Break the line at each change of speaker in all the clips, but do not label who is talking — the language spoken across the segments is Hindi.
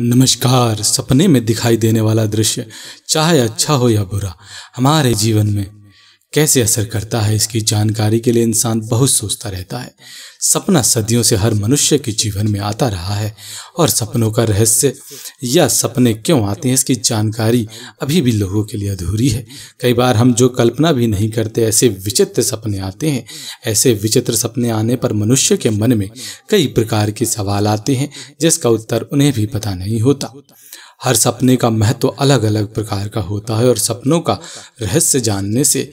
नमस्कार सपने में दिखाई देने वाला दृश्य चाहे अच्छा हो या बुरा हमारे जीवन में कैसे असर करता है इसकी जानकारी के लिए इंसान बहुत सोचता रहता है सपना सदियों से हर मनुष्य के जीवन में आता रहा है और सपनों का रहस्य या सपने क्यों आते हैं इसकी जानकारी अभी भी लोगों के लिए अधूरी है कई बार हम जो कल्पना भी नहीं करते ऐसे विचित्र सपने आते हैं ऐसे विचित्र सपने आने पर मनुष्य के मन में कई प्रकार के सवाल आते हैं जिसका उत्तर उन्हें भी पता नहीं होता हर सपने का महत्व अलग अलग प्रकार का होता है और सपनों का रहस्य जानने से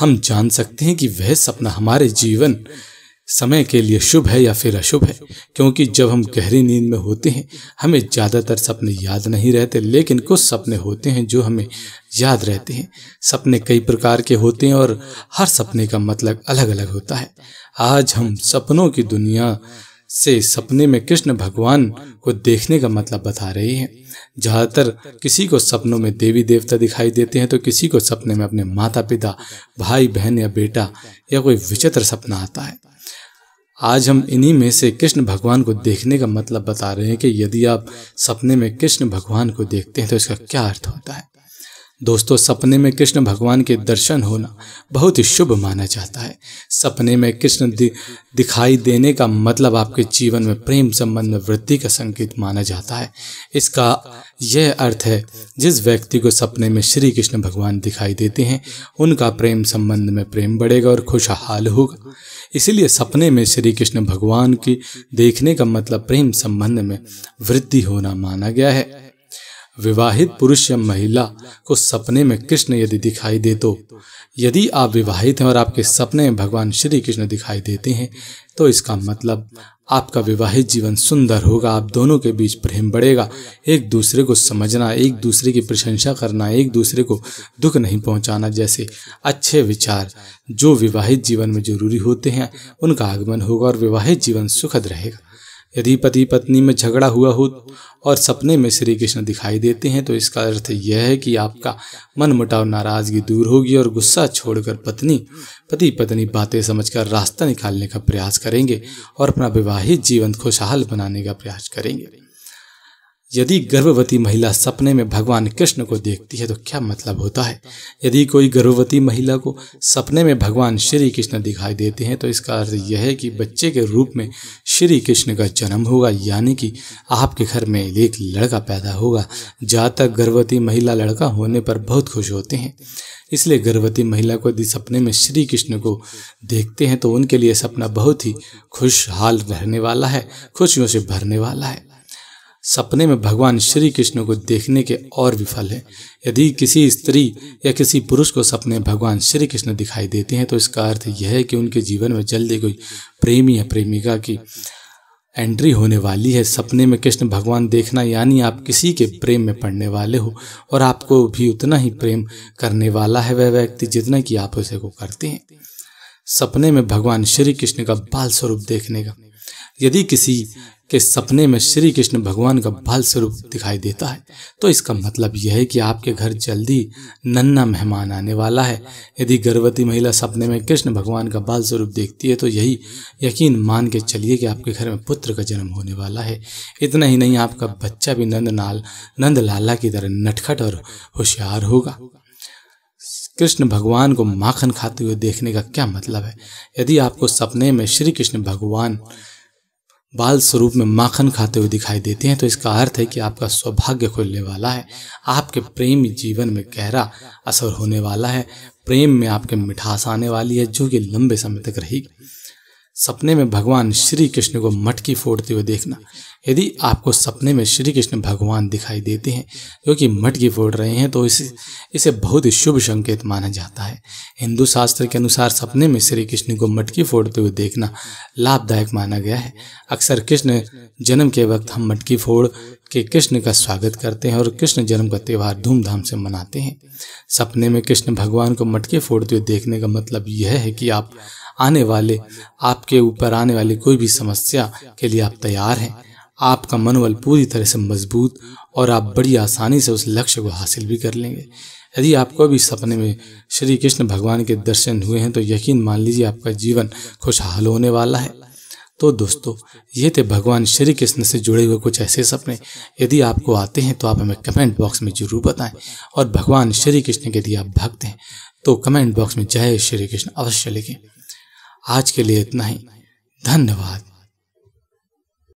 हम जान सकते हैं कि वह सपना हमारे जीवन समय के लिए शुभ है या फिर अशुभ है क्योंकि जब हम गहरी नींद में होते हैं हमें ज़्यादातर सपने याद नहीं रहते लेकिन कुछ सपने होते हैं जो हमें याद रहते हैं सपने कई प्रकार के होते हैं और हर सपने का मतलब अलग अलग होता है आज हम सपनों की दुनिया से सपने में कृष्ण भगवान को देखने का मतलब बता रही है ज़्यादातर किसी को सपनों में देवी देवता दिखाई देते हैं तो किसी को सपने में अपने माता पिता भाई बहन या बेटा या कोई विचित्र सपना आता है आज हम इन्हीं में से कृष्ण भगवान को देखने का मतलब बता रहे हैं कि यदि आप सपने में कृष्ण भगवान को देखते हैं तो इसका क्या अर्थ होता है दोस्तों सपने में कृष्ण भगवान के दर्शन होना बहुत ही शुभ माना जाता है सपने में कृष्ण दि, दिखाई देने का मतलब आपके जीवन में प्रेम संबंध में वृद्धि का संकेत माना जाता है इसका यह अर्थ है जिस व्यक्ति को सपने में श्री कृष्ण भगवान दिखाई देते हैं उनका प्रेम संबंध में प्रेम बढ़ेगा और खुशहाल होगा इसीलिए सपने में श्री कृष्ण भगवान की देखने का मतलब प्रेम संबंध में वृद्धि होना माना गया है विवाहित पुरुष या महिला को सपने में कृष्ण यदि दिखाई दे तो यदि आप विवाहित हैं और आपके सपने में भगवान श्री कृष्ण दिखाई देते हैं तो इसका मतलब आपका विवाहित जीवन सुंदर होगा आप दोनों के बीच प्रेम बढ़ेगा एक दूसरे को समझना एक दूसरे की प्रशंसा करना एक दूसरे को दुख नहीं पहुंचाना जैसे अच्छे विचार जो विवाहित जीवन में जरूरी होते हैं उनका आगमन होगा और विवाहित जीवन सुखद रहेगा यदि पति पत्नी में झगड़ा हुआ हो और सपने में श्री कृष्ण दिखाई देते हैं तो इसका अर्थ यह है कि आपका मन मुटाव नाराजगी दूर होगी और गुस्सा छोड़कर पत्नी पति पत्नी बातें समझकर रास्ता निकालने का प्रयास करेंगे और अपना विवाहित जीवन खुशहाल बनाने का प्रयास करेंगे यदि गर्भवती महिला सपने में भगवान कृष्ण को देखती है तो क्या मतलब होता है यदि कोई गर्भवती महिला को सपने में भगवान श्री कृष्ण दिखाई देते हैं तो इसका अर्थ यह है कि बच्चे के रूप में श्री कृष्ण का जन्म होगा यानी कि आपके घर में एक लड़का पैदा होगा जहाँ तक गर्भवती महिला लड़का होने पर बहुत खुश होते हैं इसलिए गर्भवती महिला को यदि सपने में श्री कृष्ण को देखते हैं तो उनके लिए सपना बहुत ही खुशहाल रहने वाला है खुशियों से भरने वाला है सपने में भगवान श्री कृष्ण को देखने के और विफल है यदि किसी स्त्री या किसी पुरुष को सपने भगवान श्री कृष्ण दिखाई देते हैं तो इसका अर्थ यह है कि उनके जीवन में जल्दी कोई प्रेमी या प्रेमिका की एंट्री होने वाली है सपने में कृष्ण भगवान देखना यानी आप किसी के प्रेम में पड़ने वाले हो और आपको भी उतना ही प्रेम करने वाला है वह व्यक्ति जितना कि आप उसे को करते हैं सपने में भगवान श्री कृष्ण का बाल स्वरूप देखने का यदि किसी के सपने में श्री कृष्ण भगवान का बाल स्वरूप दिखाई देता है तो इसका मतलब यह है कि आपके घर जल्दी नन्ना मेहमान आने वाला है यदि गर्भवती महिला सपने में कृष्ण भगवान का बाल स्वरूप देखती है तो यही यकीन मान के चलिए कि आपके घर में पुत्र का जन्म होने वाला है इतना ही नहीं आपका बच्चा भी नंद नंद लाला की तरह नटखट और होशियार होगा कृष्ण भगवान को माखन खाते हुए देखने का क्या मतलब है यदि आपको सपने में श्री कृष्ण भगवान बाल स्वरूप में माखन खाते हुए दिखाई देते हैं तो इसका अर्थ है कि आपका सौभाग्य खुलने वाला है आपके प्रेम जीवन में गहरा असर होने वाला है प्रेम में आपके मिठास आने वाली है जो कि लंबे समय तक रहेगी सपने में भगवान श्री कृष्ण को मटकी फोड़ते हुए देखना यदि आपको सपने में श्री कृष्ण भगवान दिखाई देते हैं जो कि मटकी फोड़ रहे हैं तो इसे इसे बहुत ही शुभ संकेत माना जाता है हिंदू शास्त्र के अनुसार सपने में श्री कृष्ण को मटकी फोड़ते हुए देखना लाभदायक माना गया है अक्सर कृष्ण जन्म के वक्त हम मटकी फोड़ के कृष्ण का स्वागत करते हैं और कृष्ण जन्म का त्यौहार धूमधाम से मनाते हैं सपने में कृष्ण भगवान को मटके फोड़ते हुए देखने का मतलब यह है कि आप आने वाले आपके ऊपर आने वाली कोई भी समस्या के लिए आप तैयार हैं आपका मनोबल पूरी तरह से मजबूत और आप बड़ी आसानी से उस लक्ष्य को हासिल भी कर लेंगे यदि आपको भी सपने में श्री कृष्ण भगवान के दर्शन हुए हैं तो यकीन मान लीजिए आपका जीवन खुशहाल होने वाला है तो दोस्तों ये थे भगवान श्री कृष्ण से जुड़े हुए कुछ ऐसे सपने यदि आपको आते हैं तो आप हमें कमेंट बॉक्स में जरूर बताएं और भगवान श्री कृष्ण के यदि आप भक्त हैं तो कमेंट बॉक्स में जय श्री कृष्ण अवश्य लिखें आज के लिए इतना ही धन्यवाद